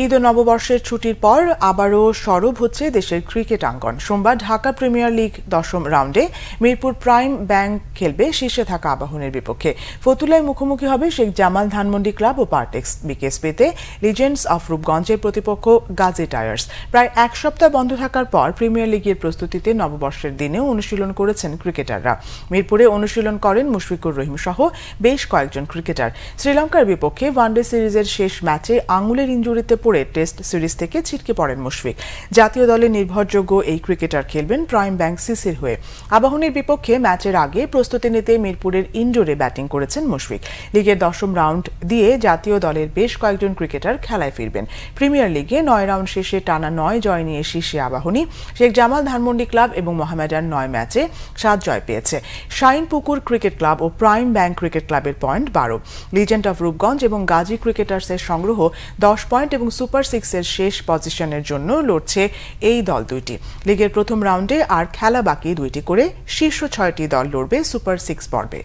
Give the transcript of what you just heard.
ঈদ ও নববর্ষের ছুটির পর আবারও সরব হচ্ছে দেশের ক্রিকেট আঙ্গন সোমবার ঢাকা প্রিমিয়ার লিগ দশম রাউন্ডে মিরপুর প্রাইম ব্যাংক খেলবে শীর্ষে থাকা আবাহনের বিপক্ষে ফতুলায় মুখোমুখি হবে শেখ জামাল ধানমন্ডি ক্লাব ও পার্টেক্স বিকেএসপিতে লিজেন্ডস অফ রূপগঞ্জের প্রতিপক্ষ গাজী টায়ার্স প্রায় এক সপ্তাহ বন্ধ থাকার পর প্রিমিয়ার লিগের প্রস্তুতিতে নববর্ষের দিনেও অনুশীলন করেছেন ক্রিকেটাররা মিরপুরে অনুশীলন করেন মুশফিকুর রহিম সহ বেশ কয়েকজন ক্রিকেটার শ্রীলঙ্কার বিপক্ষে ওয়ানডে সিরিজের শেষ ম্যাচে আঙুলের ইঞ্জুরিতে পড়ে টেস্ট সিরিজ থেকে ছিটকে পড়েন মুশফিক জাতীয় দলের নির্ভরযোগ্য এই ক্রিকেটার খেলবেন প্রাইম ব্যাংক সিসির হয়ে আবাহনীর বিপক্ষে ম্যাচের আগে প্রস্তুতি নিতে মিরপুরের ইনডোরে ব্যাটিং করেছেন মুশফিক লিগের দশম রাউন্ড দিয়ে জাতীয় দলের বেশ কয়েকজন ক্রিকেটার খেলায় ফিরবেন প্রিমিয়ার লিগে নয় রাউন্ড শেষে টানা নয় জয় নিয়ে শীর্ষে আবাহনী শেখ জামাল ধানমন্ডি ক্লাব এবং মোহামেডান নয় ম্যাচে সাত জয় পেয়েছে শাইনপুকুর ক্রিকেট ক্লাব ও প্রাইম ব্যাংক ক্রিকেট ক্লাবের পয়েন্ট বারো লিজেন্ড অফ রূপগঞ্জ এবং গাজী ক্রিকেটার্সের সংগ্রহ দশ পয়েন্ট এবং সুপার সিক্সের শেষ পজিশনের জন্য লড়ছে এই দল দুইটি লিগের প্রথম রাউন্ডে আর খেলা বাকি দুইটি করে শীর্ষ ছয়টি দল লড়বে সুপার সিক্স পর্বে